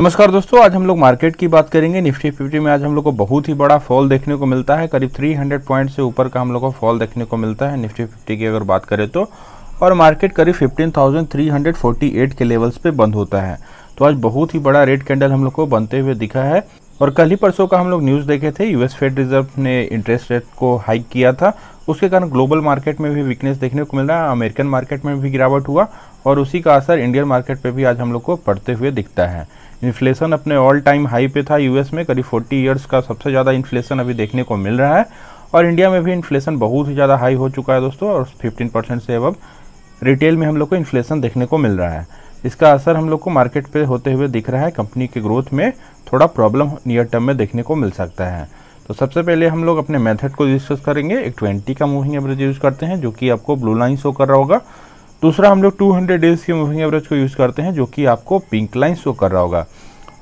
नमस्कार दोस्तों आज हम लोग मार्केट की बात करेंगे निफ्टी फिफ्टी में आज हम लोग को बहुत ही बड़ा फॉल देखने को मिलता है करीब 300 पॉइंट से ऊपर का हम लोग को फॉल देखने को मिलता है निफ्टी फिफ्टी की अगर बात करें तो और मार्केट करीब 15,348 के लेवल्स पे बंद होता है तो आज बहुत ही बड़ा रेड कैंडल हम लोग को बनते हुए दिखा है और कल ही परसों का हम लोग न्यूज़ देखे थे यूएस फेड रिजर्व ने इंटरेस्ट रेट को हाइक किया था उसके कारण ग्लोबल मार्केट में भी वीकनेस देखने को मिल रहा है अमेरिकन मार्केट में भी गिरावट हुआ और उसी का असर इंडियन मार्केट पे भी आज हम लोग को पड़ते हुए दिखता है इन्फ्लेशन अपने ऑल टाइम हाई पे था यूएस में करीब 40 इयर्स का सबसे ज़्यादा इन्फ्लेशन अभी देखने को मिल रहा है और इंडिया में भी इन्फ्लेशन बहुत ही ज़्यादा हाई हो चुका है दोस्तों और फिफ्टीन परसेंट से अब रिटेल में हम लोग को इन्फ्लेशन देखने को मिल रहा है इसका असर हम लोग को मार्केट पर होते हुए दिख रहा है कंपनी के ग्रोथ में थोड़ा प्रॉब्लम नियर टर्म में देखने को मिल सकता है तो सबसे पहले हम लोग अपने मेथड को डिस्कस करेंगे एक ट्वेंटी का मूविंग एवरेज यूज़ करते हैं जो कि आपको ब्लू लाइन शो कर रहा होगा दूसरा हम लोग 200 डेज के मूविंग एवरेज को यूज़ करते हैं जो कि आपको पिंक लाइन शो कर रहा होगा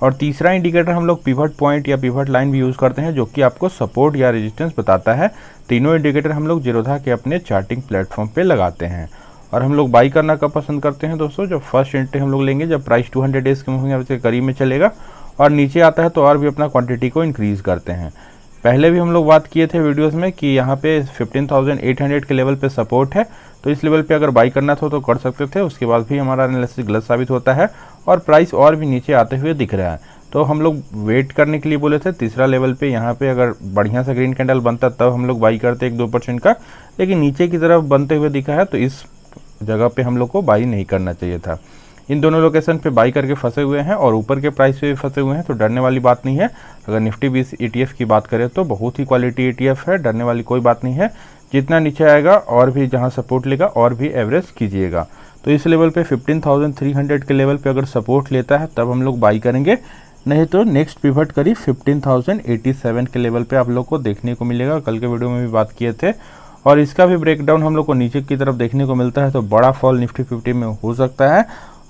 और तीसरा इंडिकेटर हम लोग पिवट पॉइंट या पिवट लाइन भी यूज़ करते हैं जो कि आपको सपोर्ट या रेजिस्टेंस बताता है तीनों इंडिकेटर हम लोग जिरोधा के अपने चार्टिंग प्लेटफॉर्म पे लगाते हैं और हम लोग बाई करना कब पसंद करते हैं दोस्तों जब फर्स्ट एंट्री हम लोग लेंगे जब प्राइस 200 डेज के मूविंग एवरेज के करीब में चलेगा और नीचे आता है तो और भी अपना क्वांटिटी को इंक्रीज़ करते हैं पहले भी हम लोग बात किए थे वीडियोस में कि यहाँ पे 15,800 के लेवल पे सपोर्ट है तो इस लेवल पे अगर बाई करना था तो कर सकते थे उसके बाद भी हमारा एनालिसिस गलत साबित होता है और प्राइस और भी नीचे आते हुए दिख रहा है तो हम लोग वेट करने के लिए बोले थे तीसरा लेवल पे यहाँ पे अगर बढ़िया सा ग्रीन कैंडल बनता तब हम लोग बाई करते एक दो परसेंट का लेकिन नीचे की तरफ बनते हुए दिखा है तो इस जगह पे हम लोग को बाई नहीं करना चाहिए था इन दोनों लोकेशन पे बाई करके फंसे हुए हैं और ऊपर के प्राइस पे भी फंसे हुए हैं तो डरने वाली बात नहीं है अगर निफ्टी बीस ई e की बात करें तो बहुत ही क्वालिटी ई e है डरने वाली कोई बात नहीं है जितना नीचे आएगा और भी जहाँ सपोर्ट लेगा और भी एवरेज कीजिएगा तो इस लेवल पे 15,300 के लेवल पे अगर सपोर्ट लेता है तब हम लोग बाई करेंगे नहीं तो नेक्स्ट पिवट करीब 15,087 के लेवल पे आप लोग को देखने को मिलेगा कल के वीडियो में भी बात किए थे और इसका भी ब्रेकडाउन हम लोग को नीचे की तरफ देखने को मिलता है तो बड़ा फॉल निफ्टी फिफ्टी में हो सकता है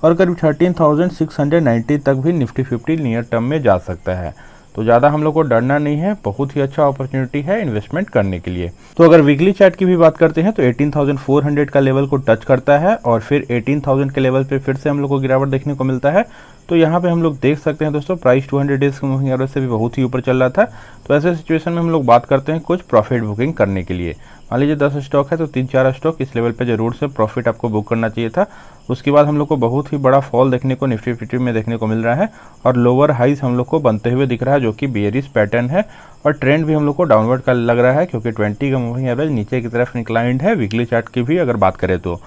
और करीब 13,690 तक भी निफ्टी फिफ्टी नियर टर्म में जा सकता है तो ज़्यादा हम लोग को डरना नहीं है बहुत ही अच्छा अपॉर्चुनिटी है इन्वेस्टमेंट करने के लिए तो अगर वीकली चार्ट की भी बात करते हैं तो 18,400 का लेवल को टच करता है और फिर 18,000 के लेवल पे फिर से हम लोग को गिरावट देखने को मिलता है तो यहाँ पे हम लोग देख सकते हैं दोस्तों प्राइस 200 डेज के मूविंग एवरेज से भी बहुत ही ऊपर चल रहा था तो ऐसे सिचुएशन में हम लोग बात करते हैं कुछ प्रॉफिट बुकिंग करने के लिए मान लीजिए दस स्टॉक है तो तीन चार स्टॉक इस लेवल पे जरूर से प्रॉफिट आपको बुक करना चाहिए था उसके बाद हम लोग को बहुत ही बड़ा फॉल देखने को निफ्टी फिफ्टी में देखने को मिल रहा है और लोअर हाइज हम लोग को बनते हुए दिख रहा है जो कि बेरिस पैटर्न है और ट्रेंड भी हम लोग को डाउनवर्ड का लग रहा है क्योंकि ट्वेंटी का मूविंग एवरेज नीचे की तरफ इंक्लाइंड है वीकली चार्ट की भी अगर बात करें तो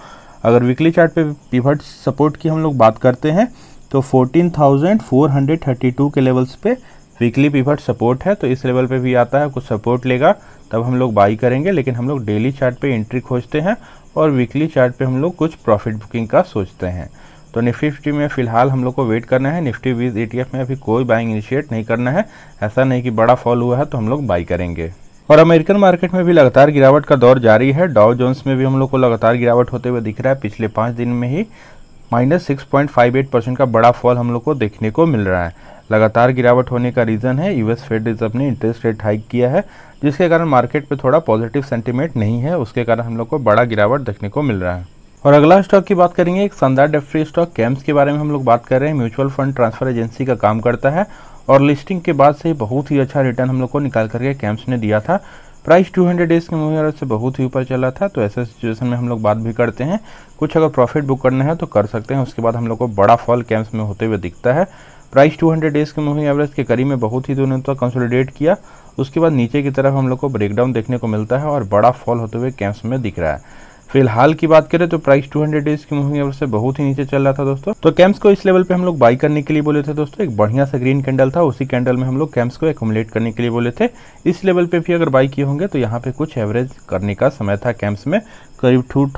अगर वीकली चार्ट पे पिवट सपोर्ट की हम लोग बात करते हैं तो 14,432 के लेवल्स पे वीकली पिवट सपोर्ट है तो इस लेवल पे भी आता है कुछ सपोर्ट लेगा तब हम लोग बाई करेंगे लेकिन हम लोग डेली चार्ट पे एंट्री खोजते हैं और वीकली चार्ट पे हम लोग कुछ प्रॉफिट बुकिंग का सोचते हैं तो निफ्टी फिफ्टी में फिलहाल हम लोग को वेट करना है निफ्टी वीज ई e में अभी कोई बाइंग इनिशिएट नहीं करना है ऐसा नहीं कि बड़ा फॉल हुआ है तो हम लोग बाई करेंगे और अमेरिकन मार्केट में भी लगातार गिरावट का दौर जारी है डाउ जोन्स में भी हम लोग को लगातार गिरावट होते हुए दिख रहा है पिछले पाँच दिन में ही minus six point five eight percent का बड़ा फॉल हम लोग को देखने को मिल रहा है लगातार गिरावट होने का रीज़न है यूएस फेड रिजर्व ने इंटरेस्ट रेट हाइक किया है जिसके कारण मार्केट पे थोड़ा पॉजिटिव सेंटीमेंट नहीं है उसके कारण हम लोग को बड़ा गिरावट देखने को मिल रहा है और अगला स्टॉक की बात करेंगे एक शानदार डेफ्री स्टॉक कैम्स के बारे में हम लोग बात कर रहे हैं म्यूचुअल फंड ट्रांसफर एजेंसी का काम करता है और लिस्टिंग के बाद से बहुत ही अच्छा रिटर्न हम लोग को निकाल करके कैम्प्स ने दिया था प्राइस 200 डेज़ के मूविंग एवरेज से बहुत ही ऊपर चला था तो ऐसे सिचुएशन में हम लोग बात भी करते हैं कुछ अगर प्रॉफिट बुक करना है तो कर सकते हैं उसके बाद हम लोग को बड़ा फॉल कैंप्स में होते हुए दिखता है प्राइस 200 डेज़ के मूविंग एवरेज के करीब में बहुत ही दोनों तक कंसोलिडेट किया उसके बाद नीचे की तरफ हम लोग को ब्रेकडाउन देखने को मिलता है और बड़ा फॉल होते हुए कैंप्स में दिख रहा है फिलहाल की बात करें तो प्राइस टू हंड्रेड डेज की मूविंग एवरेज से बहुत ही नीचे चल रहा था दोस्तों तो कैम्स को इस लेवल पे हम लोग बाई करने के लिए बोले थे दोस्तों एक बढ़िया सा ग्रीन कैंडल था उसी कैंडल में हम लोग कैम्स को एकोमलेट करने के लिए बोले थे इस लेवल पे भी अगर बाई किए होंगे तो यहाँ पे कुछ एवरेज करने का समय था कैम्प्स में करीब टू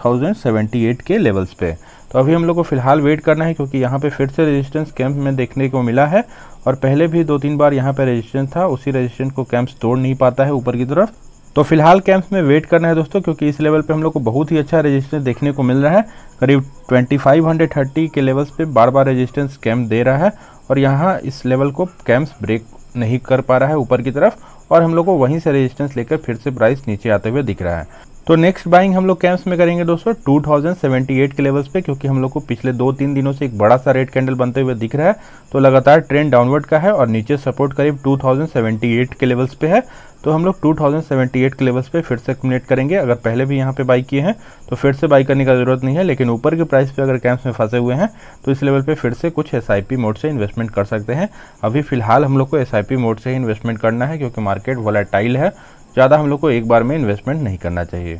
के लेवल्स पे तो अभी हम लोग को फिलहाल वेट करना है क्योंकि यहाँ पे फिर से रेजिस्टेंस कैंप में देखने को मिला है और पहले भी दो तीन बार यहाँ पे रेजिस्टेंस था उसी रेजिस्टेंस को कैंप्स तोड़ नहीं पाता है ऊपर की तरफ तो फिलहाल कैंप्स में वेट करना है दोस्तों क्योंकि इस लेवल पे हम लोग को बहुत ही अच्छा रेजिस्टेंस देखने को मिल रहा है करीब 2530 के लेवल्स पे बार बार रेजिस्टेंस कैंप दे रहा है और यहाँ इस लेवल को कैंप्स ब्रेक नहीं कर पा रहा है ऊपर की तरफ और हम लोग को वहीं से रेजिस्टेंस लेकर फिर से प्राइस नीचे आते हुए दिख रहा है तो नेक्स्ट बाइंग हम लोग कैंप्स में करेंगे दोस्तों 2078 के लेवल्स पे क्योंकि हम लोग को पिछले दो तीन दिनों से एक बड़ा सा रेड कैंडल बनते हुए दिख रहा है तो लगातार ट्रेंड डाउनवर्ड का है और नीचे सपोर्ट करीब 2078 के लेवल्स पे है तो हम लोग 2078 के लेवल्स पे फिर से एक्यूमलेट करेंगे अगर पहले भी यहाँ पे बाई किए हैं तो फिर से बाई करने का ज़रूरत नहीं है लेकिन ऊपर के प्राइस पे अगर कैंप्स में फंसे हुए हैं तो इस लेवल पे फिर से कुछ एस मोड से इन्वेस्टमेंट कर सकते हैं अभी फिलहाल हम लोग को एस मोड से ही इन्वेस्टमेंट करना है क्योंकि मार्केट वोलाटाइल है ज़्यादा हम लोग को एक बार में इन्वेस्टमेंट नहीं करना चाहिए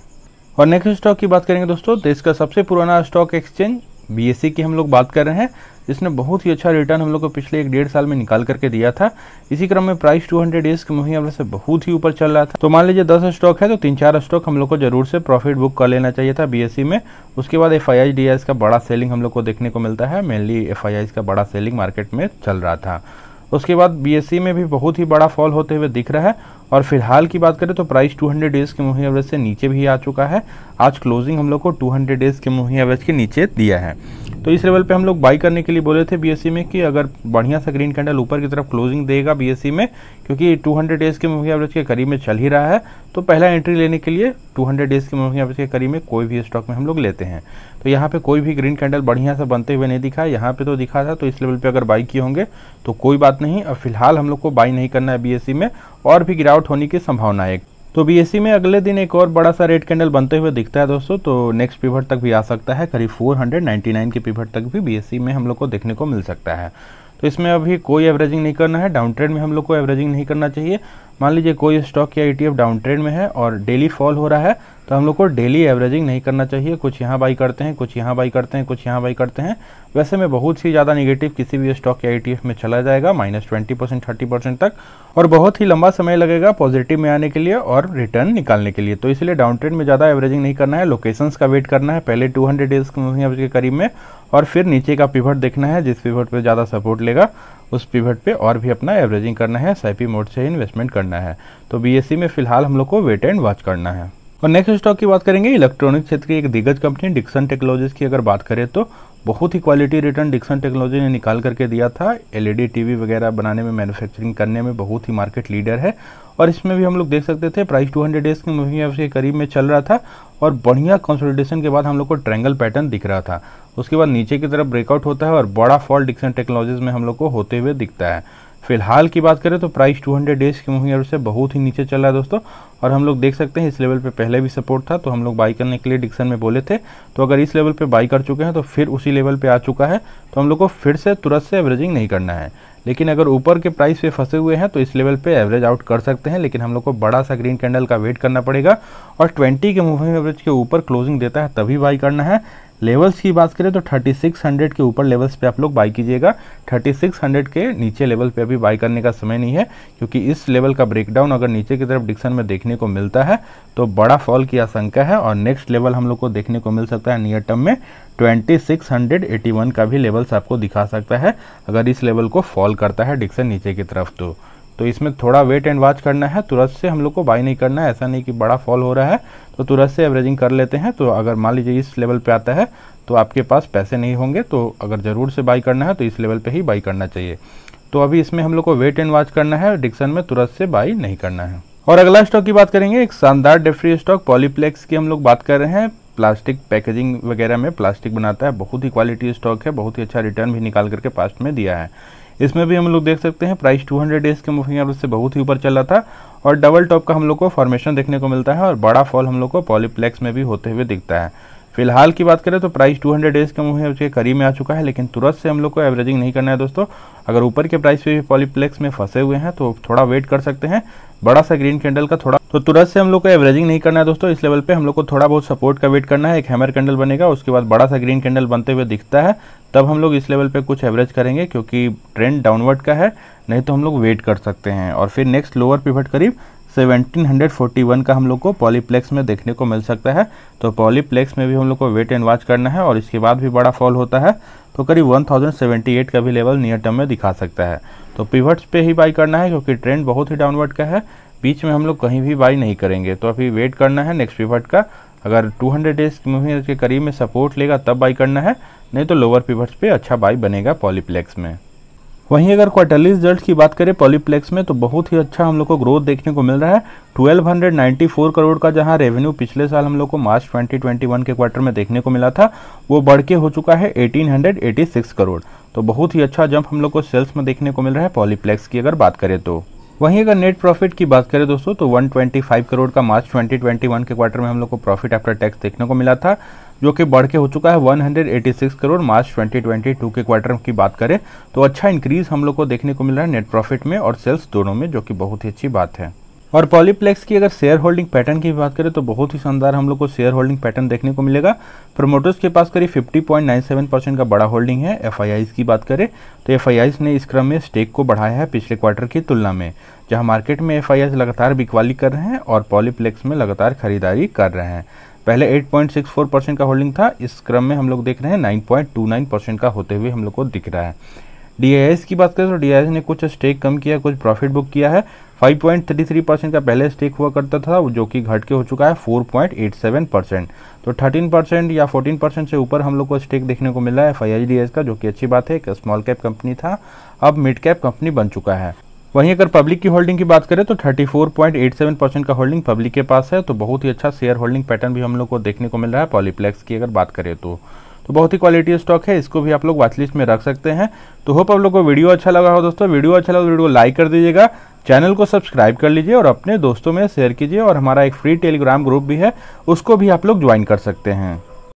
और नेक्स्ट स्टॉक की बात करेंगे दोस्तों देश तो का सबसे पुराना स्टॉक एक्सचेंज बी की हम लोग बात कर रहे हैं जिसने बहुत ही अच्छा रिटर्न हम लोग को पिछले एक डेढ़ साल में निकाल करके दिया था इसी क्रम में प्राइस 200 हंड्रेड डेज के मुहिम से बहुत ही ऊपर चल रहा था तो मान लीजिए दस स्टॉक है तो तीन चार स्टॉक हम लोग को जरूर से प्रॉफिट बुक कर लेना चाहिए था बी e में उसके बाद एफ आई का बड़ा सेलिंग हम लोग को देखने को मिलता है मेनली एफ का बड़ा सेलिंग मार्केट में चल रहा था उसके बाद बी e में भी बहुत ही बड़ा फॉल होते हुए दिख रहा है और फिलहाल की बात करें तो प्राइस 200 डेज़ के मूविंग एवरेज से नीचे भी आ चुका है आज क्लोजिंग हम लोग को 200 डेज़ के मूविंग एवरेज के नीचे दिया है तो इस लेवल पे हम लोग बाई करने के लिए बोले थे बी में कि अगर बढ़िया सा ग्रीन कैंडल ऊपर की तरफ क्लोजिंग देगा बी में क्योंकि 200 डेज के मूविंग एवरेज के करीब में चल ही रहा है तो पहला एंट्री लेने के लिए 200 डेज के मूविंग एवरेज के करीब में कोई भी स्टॉक में हम लोग लेते हैं तो यहाँ पे कोई भी ग्रीन कैंडल बढ़िया से बनते हुए नहीं दिखा यहाँ पे तो दिखा था तो इस लेवल पे अगर बाई किए होंगे तो कोई बात नहीं अब फिलहाल हम लोग को बाई नहीं करना है बीएससी में और भी गिरावट होने की संभावना है तो बी e में अगले दिन एक और बड़ा सा रेड कैंडल बनते हुए दिखता है दोस्तों तो नेक्स्ट पीवट तक भी आ सकता है करीब 499 के पीवट तक भी बी e में हम लोग को देखने को मिल सकता है तो इसमें अभी कोई एवरेजिंग नहीं करना है डाउन ट्रेड में हम लोग को एवरेजिंग नहीं करना चाहिए मान लीजिए कोई स्टॉक या ईटीएफ डाउन ट्रेड में है और डेली फॉल हो रहा है तो हम लोग को डेली एवरेजिंग नहीं करना चाहिए कुछ यहाँ बाई करते हैं कुछ यहाँ बाई करते हैं कुछ यहाँ बाई करते हैं वैसे में बहुत ही ज़्यादा निगेटिव किसी भी स्टॉक या ईटीएफ में चला जाएगा minus twenty percent thirty percent तक और बहुत ही लंबा समय लगेगा पॉजिटिव में आने के लिए और रिटर्न निकालने के लिए तो इसलिए डाउन ट्रेड में ज़्यादा एवरेजिंग नहीं करना है लोकेशन का वेट करना है पहले टू हंड्रेड डेज के करीब में और फिर नीचे का पिवट देखना है जिस पिवट पे ज़्यादा सपोर्ट लेगा उस पिवट पे और भी अपना एवरेजिंग करना है सैपी मोड से इन्वेस्टमेंट करना है तो बी e में फिलहाल हम लोग को वेट एंड वॉच करना है और नेक्स्ट स्टॉक की बात करेंगे इलेक्ट्रॉनिक क्षेत्र की एक दिग्गज कंपनी डिक्सन टेक्नोलॉजीज की अगर बात करें तो बहुत ही क्वालिटी रिटर्न डिक्सन टेक्नोलॉजी ने निकाल करके दिया था एलईडी टीवी e वगैरह बनाने में मैन्युफैक्चरिंग करने में बहुत ही मार्केट लीडर है और इसमें भी हम लोग देख सकते थे प्राइस 200 हंड्रेड डेज की मूविंग एवरेज के करीब में चल रहा था और बढ़िया कंसोलिडेशन के बाद हम लोग को ट्रैंगल पैटर्न दिख रहा था उसके बाद नीचे की तरफ ब्रेकआउट होता है और बड़ा फॉल डिक्सन टेक्नोलॉजीज में हम लोग को होते हुए दिखता है फिलहाल की बात करें तो प्राइस 200 डेज की मूविंग एवरेज से बहुत ही नीचे चल रहा है दोस्तों और हम लोग देख सकते हैं इस लेवल पे पहले भी सपोर्ट था तो हम लोग बाई करने के लिए डिक्सन में बोले थे तो अगर इस लेवल पे बाई कर चुके हैं तो फिर उसी लेवल पे आ चुका है तो हम लोग को फिर से तुरंत से एवरेजिंग नहीं करना है लेकिन अगर ऊपर के प्राइस पे फंसे हुए हैं तो इस लेवल पे एवरेज आउट कर सकते हैं लेकिन हम लोग को बड़ा सा ग्रीन कैंडल का वेट करना पड़ेगा और 20 के मूविंग एवरेज के ऊपर क्लोजिंग देता है तभी बाई करना है लेवल्स की बात करें तो 3600 के ऊपर लेवल्स पे आप लोग बाई कीजिएगा 3600 के नीचे लेवल पे अभी बाई करने का समय नहीं है क्योंकि इस लेवल का ब्रेकडाउन अगर नीचे की तरफ डिक्सन में देखने को मिलता है तो बड़ा फॉल की आशंका है और नेक्स्ट लेवल हम लोग को देखने को मिल सकता है नियर टर्म में 2681 का भी लेवल्स आपको दिखा सकता है अगर इस लेवल को फॉल करता है डिक्सन नीचे की तरफ तो तो इसमें थोड़ा वेट एंड वॉच करना है तुरंत से हम लोग को बाई नहीं करना है ऐसा नहीं कि बड़ा फॉल हो रहा है तो तुरंत से एवरेजिंग कर लेते हैं तो अगर मान लीजिए इस लेवल पे आता है तो आपके पास पैसे नहीं होंगे तो अगर ज़रूर से बाई करना है तो इस लेवल पे ही बाई करना चाहिए तो अभी इसमें हम लोग को वेट एंड वॉच करना है डिक्सन में तुरंत से बाई नहीं करना है और अगला स्टॉक की बात करेंगे एक शानदार डेफ्री स्टॉक पॉलीप्लेक्स की हम लोग बात कर रहे हैं प्लास्टिक पैकेजिंग वगैरह में प्लास्टिक बनाता है बहुत ही क्वालिटी स्टॉक है बहुत ही अच्छा रिटर्न भी निकाल करके पास्ट में दिया है इसमें भी हम लोग देख सकते हैं प्राइस 200 डेज के मूविंग एवरेज से बहुत ही ऊपर चला था और डबल टॉप का हम लोग को फॉर्मेशन देखने को मिलता है और बड़ा फॉल हम लोग को पॉलीप्लेक्स में भी होते हुए दिखता है फिलहाल की बात करें तो प्राइस 200 डेज के मूविंग एवरेज के करीब में आ चुका है लेकिन तुरंत से हम लोग को एवरेजिंग नहीं करना है दोस्तों अगर ऊपर के प्राइस पे भी पॉलीप्लेक्स में फंसे हुए हैं तो थोड़ा वेट कर सकते हैं बड़ा सा ग्रीन कैंडल का थोड़ा तो तुरंत से हम लोग को एवरेजिंग नहीं करना है दोस्तों इस लेवल पे हम लोग को थोड़ा बहुत सपोर्ट का वेट करना है एक हैमर कैंडल बनेगा उसके बाद बड़ा सा ग्रीन कैंडल बनते हुए दिखता है तब हम लोग इस लेवल पे कुछ एवरेज करेंगे क्योंकि ट्रेंड डाउनवर्ड का है नहीं तो हम लोग वेट कर सकते हैं और फिर नेक्स्ट लोअर पिवट करीब 1741 का हम लोग को पॉलीप्लेक्स में देखने को मिल सकता है तो पॉलीप्लेक्स में भी हम लोग को वेट एंड वॉच करना है और इसके बाद भी बड़ा फॉल होता है तो करीब 1078 का भी लेवल नियर टर्म में दिखा सकता है तो पिवट्स पे ही बाई करना है क्योंकि ट्रेंड बहुत ही डाउनवर्ड का है बीच में हम लोग कहीं भी बाई नहीं करेंगे तो अभी वेट करना है नेक्स्ट पिवट का अगर 200 डेज मूविंग के करीब में सपोर्ट लेगा तब बाई करना है नहीं तो लोअर पिवर्स पे अच्छा बाई बनेगा पॉलीप्लेक्स में वहीं अगर क्वार्टरली रिजल्ट की बात करें पॉलीप्लेक्स में तो बहुत ही अच्छा हम लोग को ग्रोथ देखने को मिल रहा है 1294 करोड़ का जहां रेवेन्यू पिछले साल हम लोग को मार्च 2021 के क्वार्टर में देखने को मिला था वो बढ़ के हो चुका है 1886 करोड़ तो बहुत ही अच्छा जंप हम लोग को सेल्स में देखने को मिल रहा है पॉलीप्लेक्स की अगर बात करें तो वहीं अगर नेट प्रॉफिट की बात करें दोस्तों तो 125 करोड़ का मार्च 2021 के क्वार्टर में हम लोग को प्रॉफिट आफ्टर टैक्स देखने को मिला था जो कि बढ़ के हो चुका है 186 करोड़ मार्च 2022 के क्वार्टर की बात करें तो अच्छा इंक्रीज हम लोग को देखने को मिल रहा है नेट प्रॉफिट में और सेल्स दोनों में जो कि बहुत ही अच्छी बात है और पॉलीप्लेक्स की अगर शेयर होल्डिंग पैटर्न की बात करें तो बहुत ही शानदार हम लोग को शेयर होल्डिंग पैटर्न देखने को मिलेगा प्रमोटर्स के पास करीब 50.97 परसेंट का बड़ा होल्डिंग है एफ की बात करें तो एफ ने इस क्रम में स्टेक को बढ़ाया है पिछले क्वार्टर की तुलना में जहां मार्केट में एफ लगातार बिकवाली कर रहे हैं और पॉलीप्लेक्स में लगातार खरीदारी कर रहे हैं पहले 8.64 परसेंट का होल्डिंग था इस क्रम में हम लोग देख रहे हैं 9.29 परसेंट का होते हुए हम लोग को दिख रहा है डी की बात करें तो डी ने कुछ स्टेक कम किया कुछ प्रॉफिट बुक किया है 5.33 परसेंट का पहले स्टेक हुआ करता था जो कि घट के हो चुका है 4.87 परसेंट तो 13 परसेंट या 14 परसेंट से ऊपर हम लोग को स्टेक देखने को मिला है एफ का जो कि अच्छी बात है एक स्मॉल कैप कंपनी था अब मिड कैप कंपनी बन चुका है वहीं अगर पब्लिक की होल्डिंग की बात करें तो 34.87 परसेंट का होल्डिंग पब्लिक के पास है तो बहुत ही अच्छा शेयर होल्डिंग पैटर्न भी हम लोग को देखने को मिल रहा है पॉलीप्लेक्स की अगर बात करें तो तो बहुत ही क्वालिटी स्टॉक है इसको भी आप लोग वॉचलिस्ट में रख सकते हैं तो होप आप लोग को वीडियो अच्छा लगा हो दोस्तों वीडियो अच्छा लगा तो वीडियो को लाइक कर दीजिएगा चैनल को सब्सक्राइब कर लीजिए और अपने दोस्तों में शेयर कीजिए और हमारा एक फ्री टेलीग्राम ग्रुप भी है उसको भी आप लोग ज्वाइन कर सकते हैं